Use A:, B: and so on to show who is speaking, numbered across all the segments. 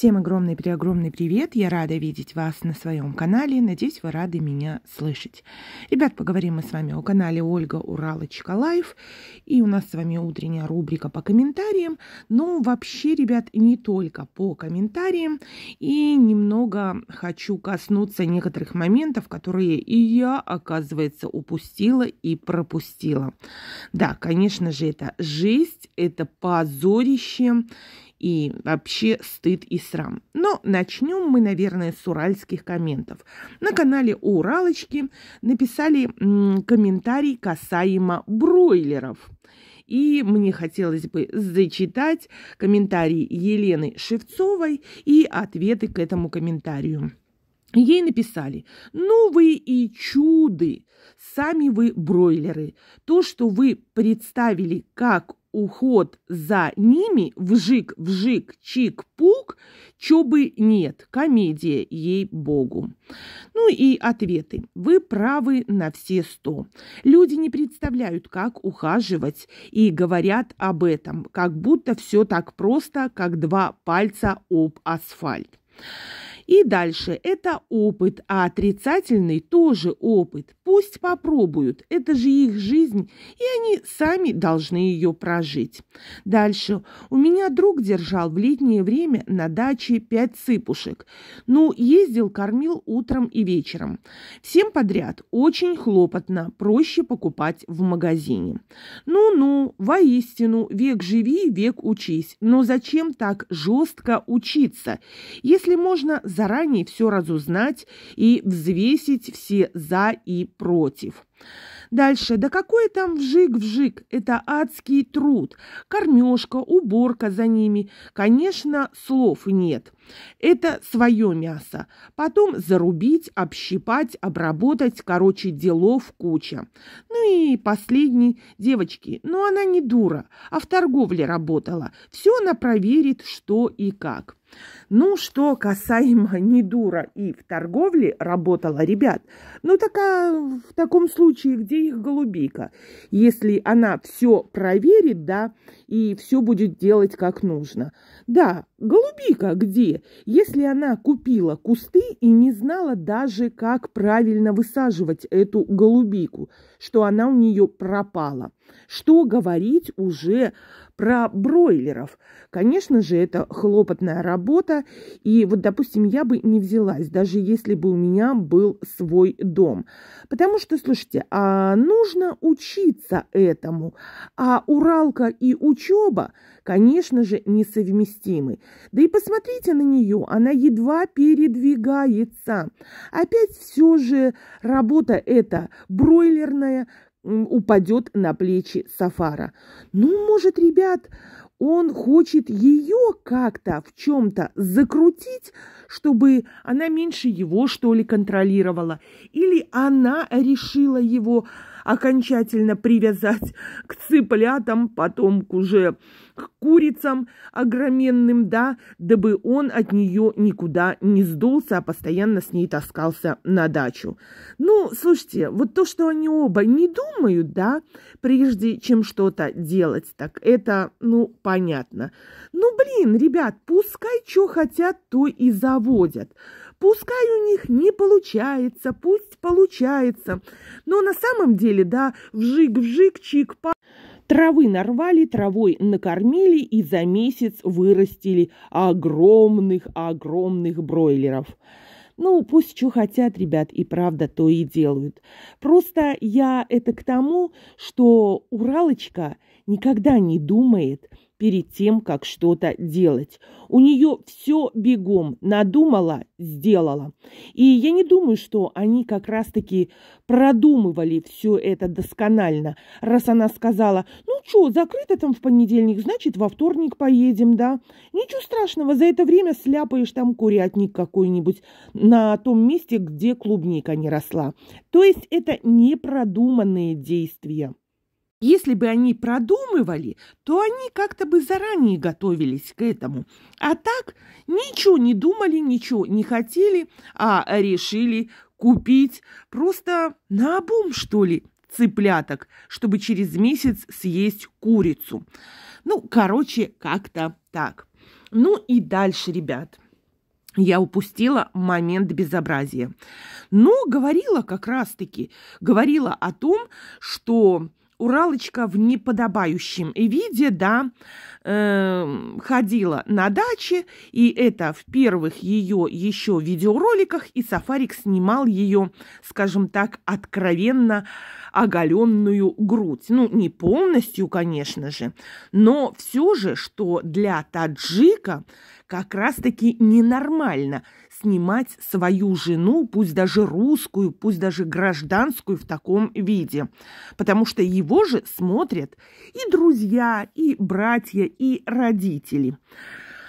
A: Всем огромный при огромный привет! Я рада видеть вас на своем канале. Надеюсь, вы рады меня слышать. Ребят, поговорим мы с вами о канале Ольга Уралочка Лайф. И у нас с вами утренняя рубрика по комментариям. Но ну, вообще, ребят, не только по комментариям. И немного хочу коснуться некоторых моментов, которые и я, оказывается, упустила и пропустила. Да, конечно же, это жесть, это позорище и вообще стыд и срам. Но начнем мы, наверное, с уральских комментов. На канале Уралочки написали комментарий касаемо бройлеров. И мне хотелось бы зачитать комментарий Елены Шевцовой и ответы к этому комментарию. Ей написали, ну вы и чуды, сами вы бройлеры. То, что вы представили как уход за ними, вжик-вжик, чик-пук, чё бы нет, комедия, ей-богу. Ну и ответы. Вы правы на все сто. Люди не представляют, как ухаживать, и говорят об этом, как будто все так просто, как два пальца об асфальт. И дальше. Это опыт, а отрицательный тоже опыт. Пусть попробуют, это же их жизнь, и они сами должны ее прожить. Дальше. У меня друг держал в летнее время на даче пять сыпушек. Ну, ездил, кормил утром и вечером. Всем подряд. Очень хлопотно, проще покупать в магазине. Ну-ну, воистину, век живи, век учись. Но зачем так жестко учиться, если можно заранее все разузнать и взвесить все «за» и против? против. Дальше. Да какой там вжик-вжик? Это адский труд. Кормежка, уборка за ними. Конечно, слов нет. Это свое мясо. Потом зарубить, общипать, обработать. Короче, делов куча. Ну и последний. Девочки, но ну она не дура, а в торговле работала. Все она проверит, что и как. Ну, что касаемо не дура и в торговле работала, ребят, ну, такая, в таком случае, где их голубика? Если она все проверит, да, и все будет делать как нужно. Да, голубика где? Если она купила кусты и не знала даже, как правильно высаживать эту голубику, что она у нее пропала – что говорить уже про бройлеров? Конечно же, это хлопотная работа, и вот, допустим, я бы не взялась, даже если бы у меня был свой дом. Потому что, слушайте, а нужно учиться этому, а Уралка и учеба, конечно же, несовместимы. Да и посмотрите на нее, она едва передвигается. Опять все же работа эта бройлерная, упадет на плечи Сафара. Ну, может, ребят, он хочет ее как-то в чем-то закрутить, чтобы она меньше его, что ли, контролировала. Или она решила его окончательно привязать к цыплятам, потом к уже к курицам огроменным, да, дабы он от нее никуда не сдулся, а постоянно с ней таскался на дачу. Ну, слушайте, вот то, что они оба не думают, да, прежде чем что-то делать, так это, ну, понятно. Ну, блин, ребят, пускай что хотят, то и заводят. Пускай у них не получается, пусть получается. Но на самом деле, да, вжик-вжик, чик-па. Травы нарвали, травой накормили и за месяц вырастили огромных-огромных бройлеров. Ну, пусть что хотят, ребят, и правда то и делают. Просто я это к тому, что Уралочка никогда не думает – перед тем, как что-то делать. У нее все бегом надумала, сделала. И я не думаю, что они как раз-таки продумывали все это досконально. Раз она сказала, ну что, закрыто там в понедельник, значит, во вторник поедем, да? Ничего страшного, за это время сляпаешь там курятник какой-нибудь на том месте, где клубника не росла. То есть это непродуманные действия. Если бы они продумывали, то они как-то бы заранее готовились к этому. А так ничего не думали, ничего не хотели, а решили купить просто на обум, что ли, цыпляток, чтобы через месяц съесть курицу. Ну, короче, как-то так. Ну и дальше, ребят. Я упустила момент безобразия. Но говорила как раз-таки, говорила о том, что Уралочка в неподобающем виде, да, Эм, ходила на даче, и это в первых ее еще видеороликах, и Сафарик снимал ее, скажем так, откровенно оголенную грудь. Ну, не полностью, конечно же, но все же, что для таджика как раз-таки ненормально снимать свою жену, пусть даже русскую, пусть даже гражданскую в таком виде, потому что его же смотрят и друзья, и братья, и родители.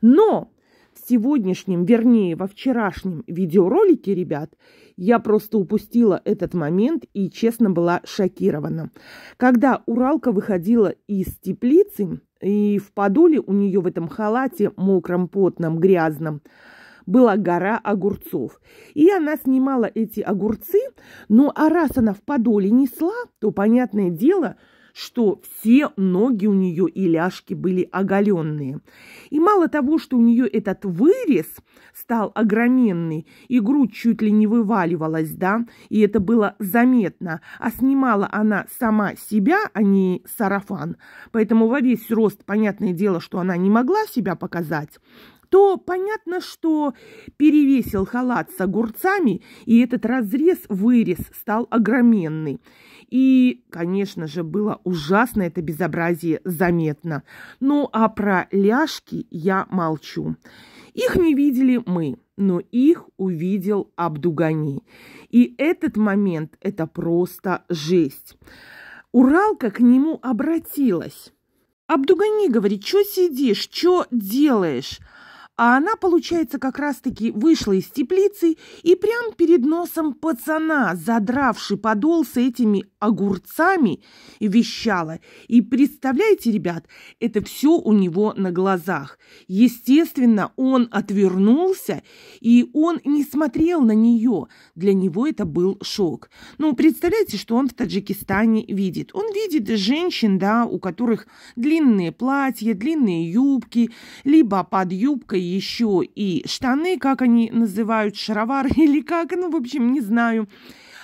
A: Но в сегодняшнем, вернее, во вчерашнем видеоролике, ребят, я просто упустила этот момент и, честно, была шокирована. Когда Уралка выходила из теплицы, и в подоле у нее в этом халате, мокром, потном, грязном, была гора огурцов. И она снимала эти огурцы, но а раз она в подоле несла, то, понятное дело, что все ноги у нее и ляжки были оголенные. И мало того, что у нее этот вырез стал огроменный, и грудь чуть ли не вываливалась, да, и это было заметно, а снимала она сама себя, а не сарафан. Поэтому во весь рост, понятное дело, что она не могла себя показать, то понятно, что перевесил халат с огурцами, и этот разрез-вырез стал огроменный. И, конечно же, было ужасно это безобразие заметно. Ну, а про ляжки я молчу. Их не видели мы, но их увидел Абдугани. И этот момент – это просто жесть. Уралка к нему обратилась. «Абдугани, — говорит, — что сидишь, что делаешь?» а она, получается, как раз-таки вышла из теплицы и прям перед носом пацана, задравший подол с этими огурцами, вещала. И представляете, ребят, это все у него на глазах. Естественно, он отвернулся, и он не смотрел на нее. Для него это был шок. Ну, представляете, что он в Таджикистане видит? Он видит женщин, да, у которых длинные платья, длинные юбки, либо под юбкой еще и штаны, как они называют, шаровары или как, ну, в общем, не знаю.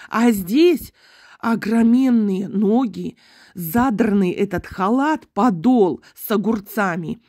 A: А здесь огроменные ноги, задранный этот халат, подол с огурцами –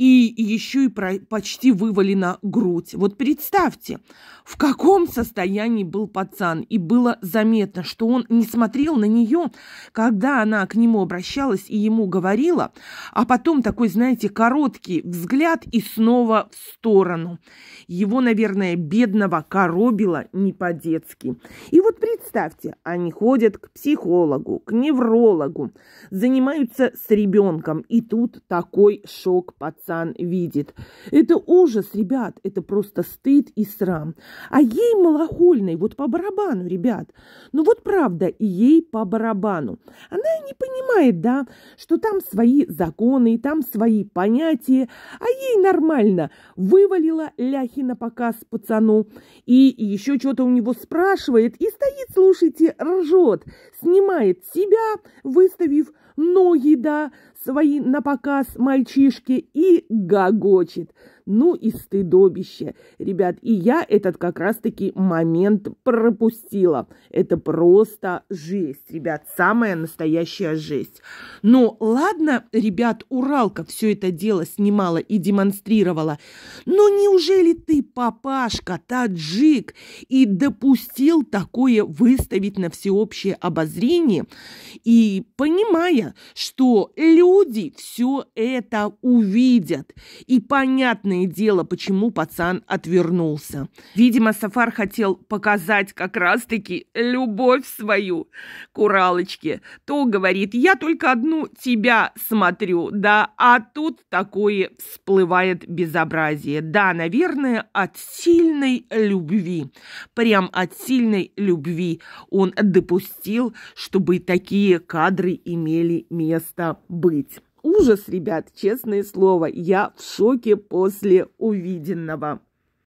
A: и еще и про, почти вывалена грудь. Вот представьте, в каком состоянии был пацан, и было заметно, что он не смотрел на нее, когда она к нему обращалась и ему говорила, а потом такой, знаете, короткий взгляд и снова в сторону. Его, наверное, бедного коробило не по-детски. И вот представьте, они ходят к психологу, к неврологу, занимаются с ребенком, и тут такой шок пацан. Сан видит. Это ужас, ребят, это просто стыд и срам. А ей малохольной, вот по барабану, ребят. Ну вот правда, и ей по барабану. Она не понимает, да, что там свои законы, и там свои понятия, а ей нормально. Вывалила ляхи на показ пацану, и еще что-то у него спрашивает, и стоит, слушайте, ржет, снимает себя, выставив ноги, да, свои на показ мальчишки и и гогочет. Ну и стыдобище. Ребят, и я этот как раз-таки момент пропустила. Это просто жесть, ребят, самая настоящая жесть. Ну, ладно, ребят, Уралка все это дело снимала и демонстрировала. Но неужели ты, папашка, таджик, и допустил такое выставить на всеобщее обозрение? И понимая, что люди все это увидят, видят. И понятное дело, почему пацан отвернулся. Видимо, Сафар хотел показать как раз-таки любовь свою Куралочке. То говорит, я только одну тебя смотрю, да, а тут такое всплывает безобразие. Да, наверное, от сильной любви, прям от сильной любви он допустил, чтобы такие кадры имели место быть. Ужас, ребят, честное слово, я в шоке после увиденного.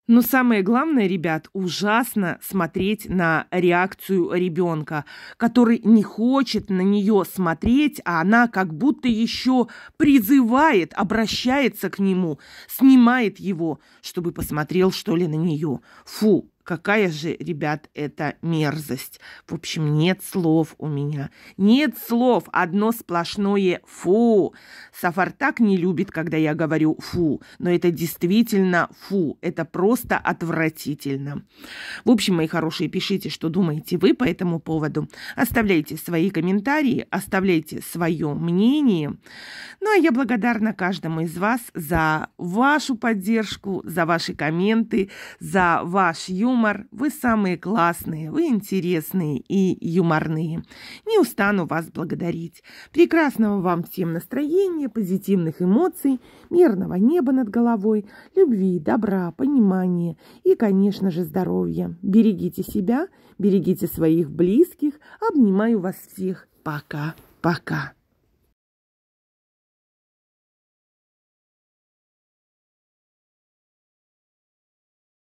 A: Но самое главное, ребят, ужасно смотреть на реакцию ребенка, который не хочет на нее смотреть, а она как будто еще призывает, обращается к нему, снимает его, чтобы посмотрел, что ли, на нее. Фу, Какая же, ребят, это мерзость. В общем, нет слов у меня. Нет слов, одно сплошное «фу». Сафар так не любит, когда я говорю «фу», но это действительно «фу». Это просто отвратительно. В общем, мои хорошие, пишите, что думаете вы по этому поводу. Оставляйте свои комментарии, оставляйте свое мнение. Ну, а я благодарна каждому из вас за вашу поддержку, за ваши комменты, за ваш юмор юмор. Вы самые классные, вы интересные и юморные. Не устану вас благодарить. Прекрасного вам всем настроения, позитивных эмоций, мирного неба над головой, любви, добра, понимания и, конечно же, здоровья. Берегите себя, берегите своих близких. Обнимаю вас всех. Пока-пока.